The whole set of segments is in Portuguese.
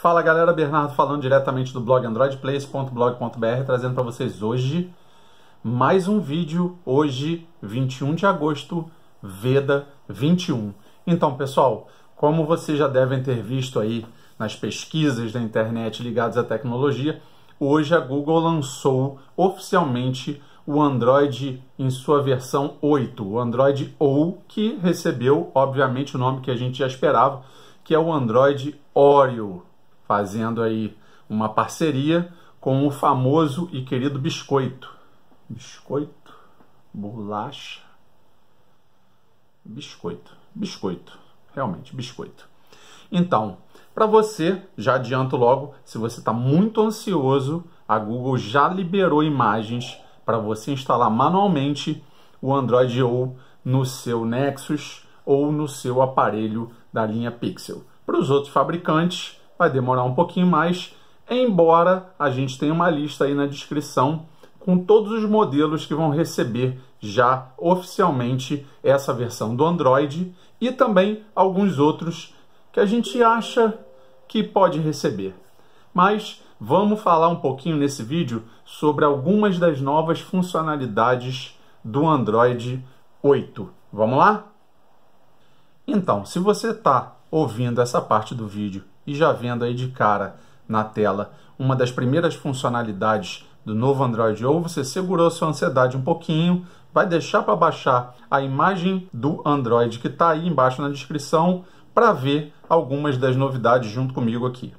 Fala galera, Bernardo falando diretamente do blog androidplace.blog.br, trazendo para vocês hoje mais um vídeo, hoje 21 de agosto, Veda 21. Então pessoal, como vocês já devem ter visto aí nas pesquisas da internet ligadas à tecnologia, hoje a Google lançou oficialmente o Android em sua versão 8, o Android OU, que recebeu obviamente o nome que a gente já esperava, que é o Android Oreo fazendo aí uma parceria com o famoso e querido biscoito. Biscoito, bolacha, biscoito, biscoito, realmente biscoito. Então, para você, já adianto logo, se você está muito ansioso, a Google já liberou imagens para você instalar manualmente o Android O no seu Nexus ou no seu aparelho da linha Pixel. Para os outros fabricantes, vai demorar um pouquinho mais, embora a gente tenha uma lista aí na descrição com todos os modelos que vão receber já oficialmente essa versão do Android e também alguns outros que a gente acha que pode receber. Mas vamos falar um pouquinho nesse vídeo sobre algumas das novas funcionalidades do Android 8. Vamos lá? Então, se você está ouvindo essa parte do vídeo e já vendo aí de cara na tela uma das primeiras funcionalidades do novo Android ou você segurou sua ansiedade um pouquinho, vai deixar para baixar a imagem do Android que está aí embaixo na descrição para ver algumas das novidades junto comigo aqui.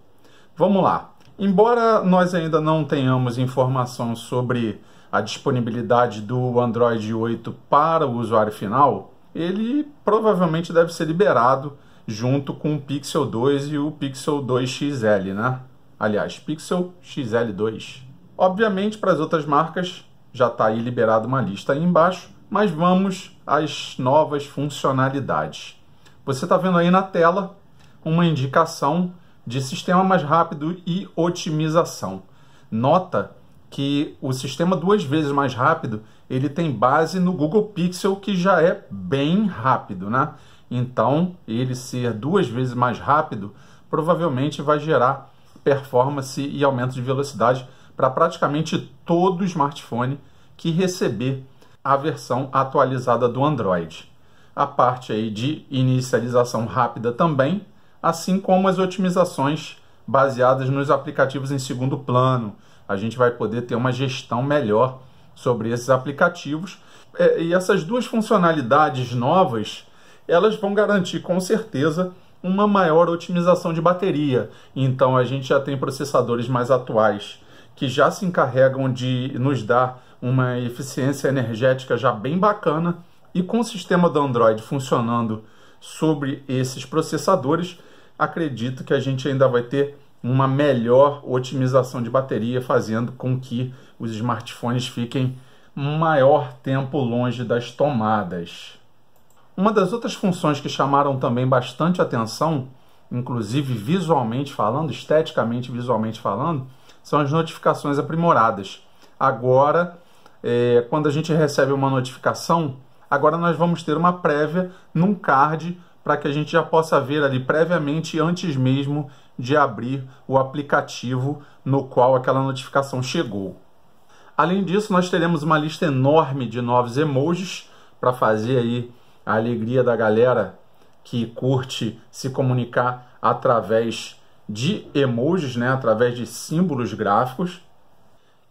Vamos lá. Embora nós ainda não tenhamos informação sobre a disponibilidade do Android 8 para o usuário final, ele provavelmente deve ser liberado junto com o Pixel 2 e o Pixel 2 XL, né? Aliás, Pixel XL2. Obviamente, para as outras marcas, já está aí liberada uma lista aí embaixo, mas vamos às novas funcionalidades. Você está vendo aí na tela uma indicação de sistema mais rápido e otimização. Nota que o sistema duas vezes mais rápido, ele tem base no Google Pixel, que já é bem rápido, né? Então, ele ser duas vezes mais rápido provavelmente vai gerar performance e aumento de velocidade para praticamente todo smartphone que receber a versão atualizada do Android. A parte aí de inicialização rápida também, assim como as otimizações baseadas nos aplicativos em segundo plano. A gente vai poder ter uma gestão melhor sobre esses aplicativos. É, e essas duas funcionalidades novas elas vão garantir com certeza uma maior otimização de bateria. Então a gente já tem processadores mais atuais que já se encarregam de nos dar uma eficiência energética já bem bacana e com o sistema do Android funcionando sobre esses processadores, acredito que a gente ainda vai ter uma melhor otimização de bateria, fazendo com que os smartphones fiquem maior tempo longe das tomadas. Uma das outras funções que chamaram também bastante atenção, inclusive visualmente falando, esteticamente visualmente falando, são as notificações aprimoradas. Agora, é, quando a gente recebe uma notificação, agora nós vamos ter uma prévia num card para que a gente já possa ver ali previamente, antes mesmo de abrir o aplicativo no qual aquela notificação chegou. Além disso, nós teremos uma lista enorme de novos emojis para fazer aí a alegria da galera que curte se comunicar através de emojis, né, através de símbolos gráficos,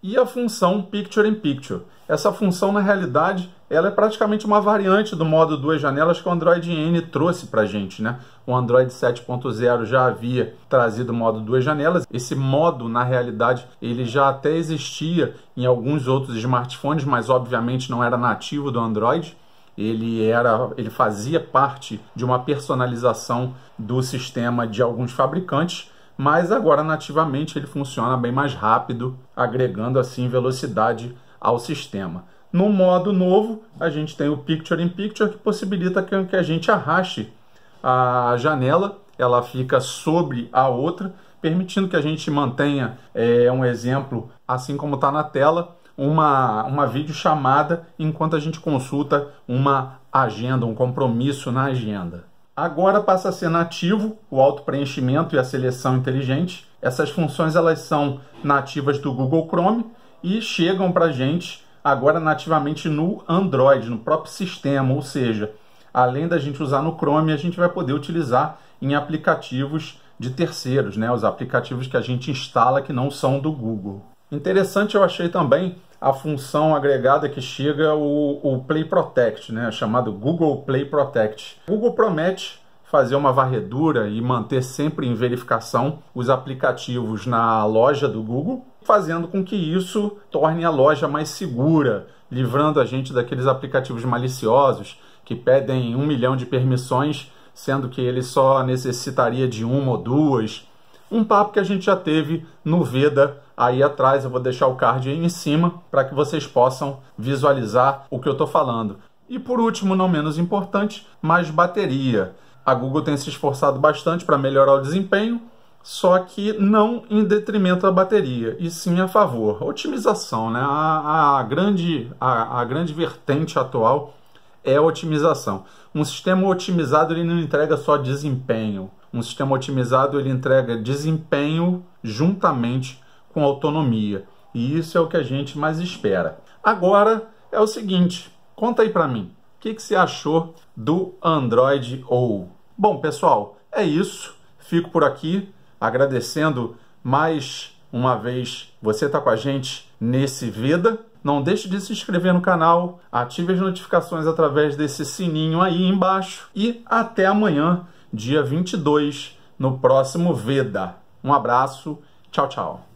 e a função Picture in Picture. Essa função, na realidade, ela é praticamente uma variante do modo duas janelas que o Android N trouxe para gente. Né? O Android 7.0 já havia trazido o modo duas janelas. Esse modo, na realidade, ele já até existia em alguns outros smartphones, mas obviamente não era nativo do Android ele era, ele fazia parte de uma personalização do sistema de alguns fabricantes, mas agora nativamente ele funciona bem mais rápido, agregando assim velocidade ao sistema. No modo novo, a gente tem o Picture in Picture que possibilita que a gente arraste a janela, ela fica sobre a outra, permitindo que a gente mantenha é, um exemplo assim como está na tela, uma, uma videochamada enquanto a gente consulta uma agenda, um compromisso na agenda. Agora passa a ser nativo o auto-preenchimento e a seleção inteligente. Essas funções elas são nativas do Google Chrome e chegam para a gente agora nativamente no Android, no próprio sistema, ou seja, além da gente usar no Chrome, a gente vai poder utilizar em aplicativos de terceiros, né? os aplicativos que a gente instala que não são do Google. Interessante eu achei também a função agregada que chega o, o Play Protect, né, chamado Google Play Protect. Google promete fazer uma varredura e manter sempre em verificação os aplicativos na loja do Google, fazendo com que isso torne a loja mais segura, livrando a gente daqueles aplicativos maliciosos que pedem um milhão de permissões, sendo que ele só necessitaria de uma ou duas. Um papo que a gente já teve no Veda aí atrás. Eu vou deixar o card aí em cima para que vocês possam visualizar o que eu estou falando. E por último, não menos importante, mais bateria. A Google tem se esforçado bastante para melhorar o desempenho, só que não em detrimento da bateria, e sim a favor. otimização, né? A, a grande, a, a grande vertente atual é a otimização. Um sistema otimizado ele não entrega só desempenho. Um sistema otimizado ele entrega desempenho juntamente com autonomia. E isso é o que a gente mais espera. Agora é o seguinte, conta aí para mim, o que, que você achou do Android ou? Bom, pessoal, é isso. Fico por aqui agradecendo mais uma vez você está com a gente nesse Veda. Não deixe de se inscrever no canal, ative as notificações através desse sininho aí embaixo e até amanhã, dia 22, no próximo Veda. Um abraço, tchau, tchau.